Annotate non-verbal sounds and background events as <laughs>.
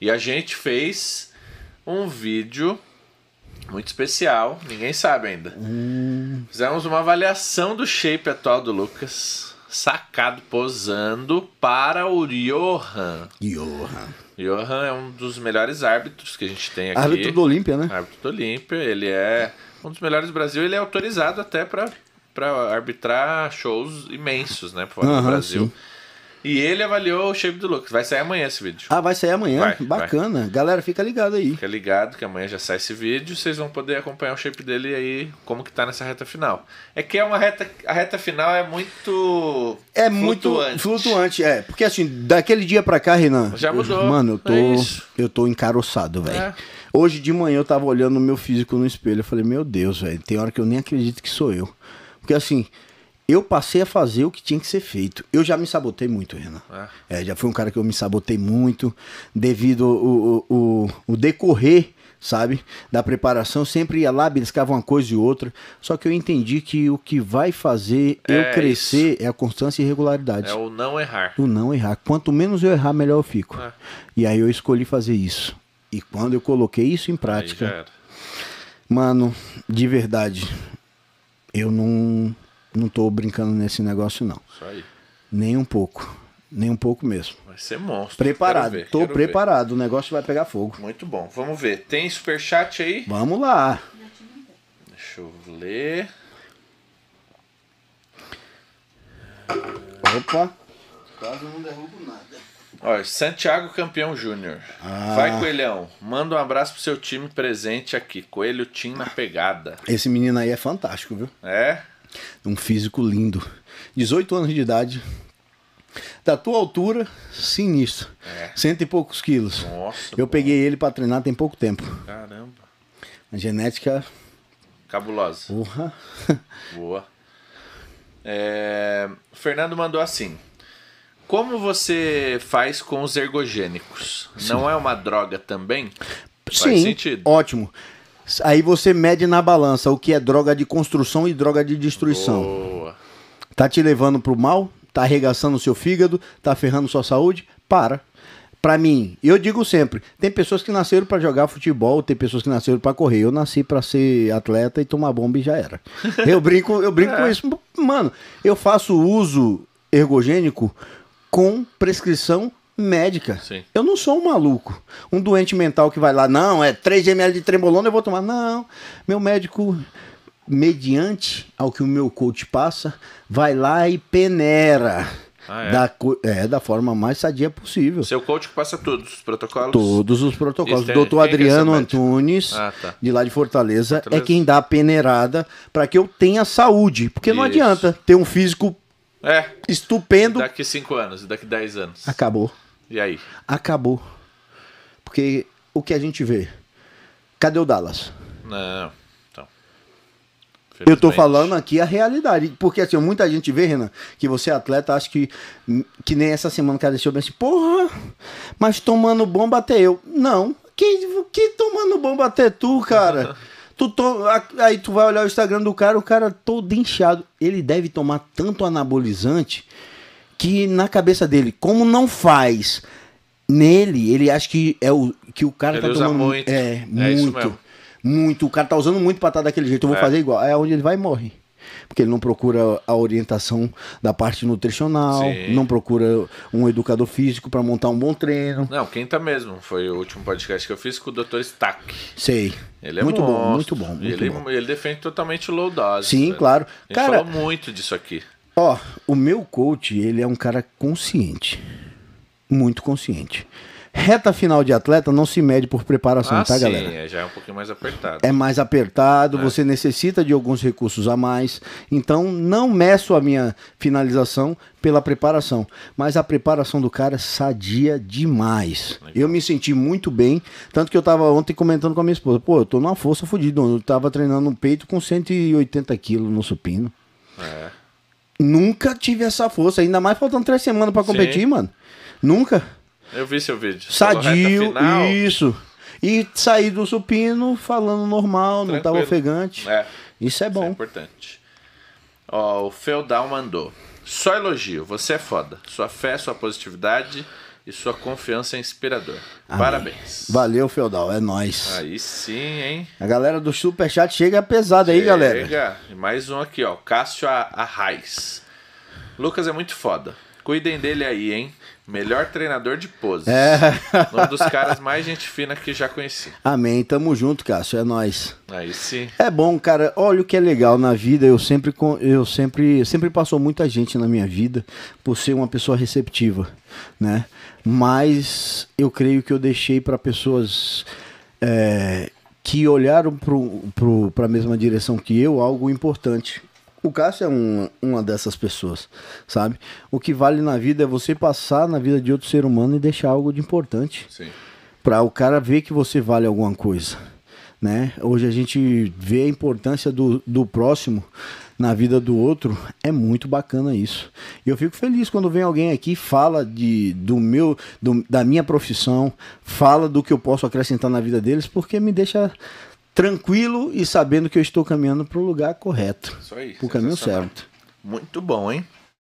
E a gente fez um vídeo muito especial, ninguém sabe ainda. Hum. Fizemos uma avaliação do shape atual do Lucas, sacado, posando para o Johan. Johan. Johan é um dos melhores árbitros que a gente tem aqui. Árbitro do Olímpia, né? Árbitro do Olímpia, ele é um dos melhores do Brasil, ele é autorizado até para arbitrar shows imensos, né, fora uhum, do Brasil. Sim. E ele avaliou o shape do Lucas. Vai sair amanhã esse vídeo. Ah, vai sair amanhã? Vai, Bacana. Vai. Galera, fica ligado aí. Fica ligado que amanhã já sai esse vídeo. Vocês vão poder acompanhar o shape dele aí, como que tá nessa reta final. É que é uma reta. A reta final é muito. É flutuante. muito flutuante, é. Porque assim, daquele dia pra cá, Renan. Já mudou. Eu, mano, eu é tô. É eu tô encaroçado, velho. É. Hoje de manhã eu tava olhando o meu físico no espelho. Eu falei, meu Deus, velho, tem hora que eu nem acredito que sou eu. Porque assim, eu passei a fazer o que tinha que ser feito. Eu já me sabotei muito, Renan. É. É, já fui um cara que eu me sabotei muito devido o, o, o, o decorrer, sabe, da preparação. sempre ia lá, beliscava uma coisa e outra. Só que eu entendi que o que vai fazer é eu crescer isso. é a constância e regularidade. É o não errar. O não errar. Quanto menos eu errar, melhor eu fico. É. E aí eu escolhi fazer isso. E quando eu coloquei isso em prática, mano, de verdade, eu não não tô brincando nesse negócio, não. Isso aí. Nem um pouco. Nem um pouco mesmo. Vai ser monstro. Preparado. Ver, tô preparado. Ver. O negócio vai pegar fogo. Muito bom. Vamos ver. Tem superchat aí? Vamos lá. Deixa eu ler. Opa. Quase não derrubo nada. Olha, Santiago Campeão Júnior. Ah. Vai, Coelhão. Manda um abraço pro seu time presente aqui. Coelho Tim na pegada. Esse menino aí é fantástico, viu? É? Um físico lindo. 18 anos de idade. Da tua altura, sinistro. É. Cento e poucos quilos. Nossa, eu bom. peguei ele para treinar tem pouco tempo. Caramba. A genética. Cabulosa. Porra. <laughs> Boa. É... Fernando mandou assim. Como você faz com os ergogênicos? Sim. Não é uma droga também? Faz Sim, sentido. Ótimo. Aí você mede na balança o que é droga de construção e droga de destruição. Boa. Tá te levando pro mal? Tá arregaçando o seu fígado? Tá ferrando sua saúde? Para. Pra mim, eu digo sempre, tem pessoas que nasceram para jogar futebol, tem pessoas que nasceram para correr. Eu nasci para ser atleta e tomar bomba e já era. <laughs> Eu brinco, eu brinco é. com isso. Mano, eu faço uso ergogênico com prescrição médica. Sim. Eu não sou um maluco. Um doente mental que vai lá, não, é 3 ml de trembolona, eu vou tomar. Não. Meu médico, mediante ao que o meu coach passa, vai lá e peneira. Ah, é? Da, é, da forma mais sadia possível. Seu coach passa todos os protocolos? Todos os protocolos. Tem, Doutor é Adriano Antunes, ah, tá. de lá de Fortaleza, é Fortaleza, é quem dá a peneirada para que eu tenha saúde. Porque Isso. não adianta ter um físico é. Estupendo. Daqui 5 anos, daqui 10 anos. Acabou. E aí? Acabou. Porque o que a gente vê? Cadê o Dallas? Não. Então. Eu tô falando aqui a realidade. Porque assim, muita gente vê, Renan, que você é atleta, acho que que nem essa semana que ela bem assim, porra, mas tomando bomba até eu. Não. Que, que tomando bomba até tu, cara? <laughs> Tu to... Aí tu vai olhar o Instagram do cara, o cara todo inchado. Ele deve tomar tanto anabolizante que na cabeça dele, como não faz nele, ele acha que é o que o cara ele tá tomando muito. É, é muito. Muito, o cara tá usando muito para estar tá daquele jeito, eu vou é. fazer igual. É onde ele vai e morre. Porque ele não procura a orientação da parte nutricional, Sim. não procura um educador físico para montar um bom treino. Não, quem tá mesmo. Foi o último podcast que eu fiz com o Dr. Stack. Sei. Ele é muito monstro. bom, muito bom. Muito ele, bom. ele defende totalmente o low dose. Sim, né? claro. Ele cara, falou muito disso aqui. Ó, oh, o meu coach, ele é um cara consciente. Muito consciente. Reta final de atleta não se mede por preparação, ah, tá, sim, galera? É, já é um pouquinho mais apertado. É mais apertado, é. você necessita de alguns recursos a mais. Então, não meço a minha finalização pela preparação. Mas a preparação do cara é sadia demais. Legal. Eu me senti muito bem. Tanto que eu tava ontem comentando com a minha esposa: pô, eu tô numa força fodida. Eu tava treinando um peito com 180 quilos no supino. É. Nunca tive essa força, ainda mais faltando três semanas para competir, Sim. mano. Nunca. Eu vi seu vídeo. Sadio, isso. E saí do supino falando normal, Tranquilo. não tava ofegante. É. Isso é bom. Isso é importante. Ó, o Feudal mandou. Só elogio, você é foda. Sua fé, sua positividade e sua confiança é inspirador. Amém. Parabéns. Valeu, Feudal, é nós. Aí sim, hein? A galera do Superchat chega pesada aí, galera. Chega. Mais um aqui, ó. Cássio Arraiz. Lucas é muito foda. Cuidem dele aí, hein? Melhor treinador de poses. É. <laughs> Um dos caras mais gente fina que já conheci. Amém. Tamo junto, Cássio. É nós. Aí sim. É bom, cara. Olha o que é legal na vida. Eu sempre, eu sempre, sempre passou muita gente na minha vida por ser uma pessoa receptiva, né? Mas eu creio que eu deixei para pessoas é, que olharam para a mesma direção que eu algo importante o Cássio é uma, uma dessas pessoas, sabe? O que vale na vida é você passar na vida de outro ser humano e deixar algo de importante. Sim. Pra o cara ver que você vale alguma coisa, né? Hoje a gente vê a importância do, do próximo na vida do outro, é muito bacana isso. E eu fico feliz quando vem alguém aqui fala de, do meu, do, da minha profissão, fala do que eu posso acrescentar na vida deles, porque me deixa tranquilo e sabendo que eu estou caminhando para o lugar correto. Isso aí. Para o caminho certo. Muito bom, hein?